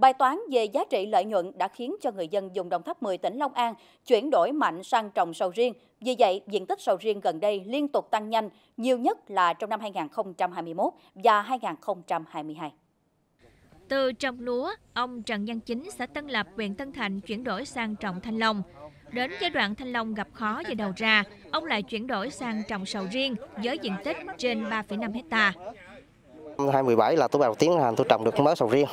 Bài toán về giá trị lợi nhuận đã khiến cho người dân dùng Đồng Tháp 10 tỉnh Long An chuyển đổi mạnh sang trồng sầu riêng. Vì vậy, diện tích sầu riêng gần đây liên tục tăng nhanh, nhiều nhất là trong năm 2021 và 2022. Từ trồng lúa, ông Trần Văn Chính, xã Tân Lập, huyện Tân Thành chuyển đổi sang trồng thanh long. Đến giai đoạn thanh long gặp khó về đầu ra, ông lại chuyển đổi sang trồng sầu riêng với diện tích trên 3,5 hecta. 2017 là tôi vào tiến hành tôi trồng được mới sầu riêng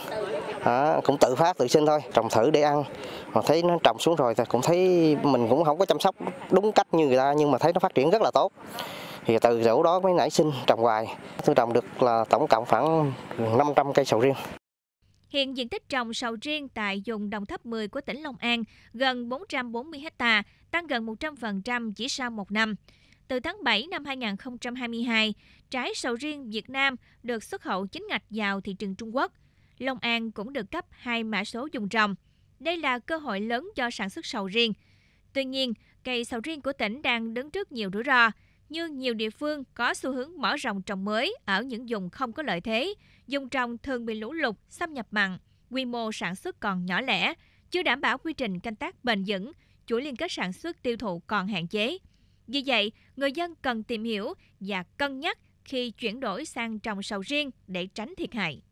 à, cũng tự phát tự sinh thôi trồng thử để ăn mà thấy nó trồng xuống rồi thì cũng thấy mình cũng không có chăm sóc đúng cách như người ta nhưng mà thấy nó phát triển rất là tốt thì từ chỗ đó mới nảy sinh trồng hoài tôi trồng được là tổng cộng khoảng 500 cây sầu riêng Hiện diện tích trồng sầu riêng tại vùng đồng tháp 10 của tỉnh Long An gần 440 ha, tăng gần 100% chỉ sau một năm. Từ tháng 7 năm 2022, trái sầu riêng Việt Nam được xuất khẩu chính ngạch vào thị trường Trung Quốc – Long An cũng được cấp hai mã số dùng trồng. Đây là cơ hội lớn cho sản xuất sầu riêng. Tuy nhiên, cây sầu riêng của tỉnh đang đứng trước nhiều rủi ro, như nhiều địa phương có xu hướng mở rộng trồng mới ở những vùng không có lợi thế, dùng trồng thường bị lũ lụt, xâm nhập mặn, quy mô sản xuất còn nhỏ lẻ, chưa đảm bảo quy trình canh tác bền vững, chuỗi liên kết sản xuất tiêu thụ còn hạn chế. Vì vậy, người dân cần tìm hiểu và cân nhắc khi chuyển đổi sang trồng sầu riêng để tránh thiệt hại.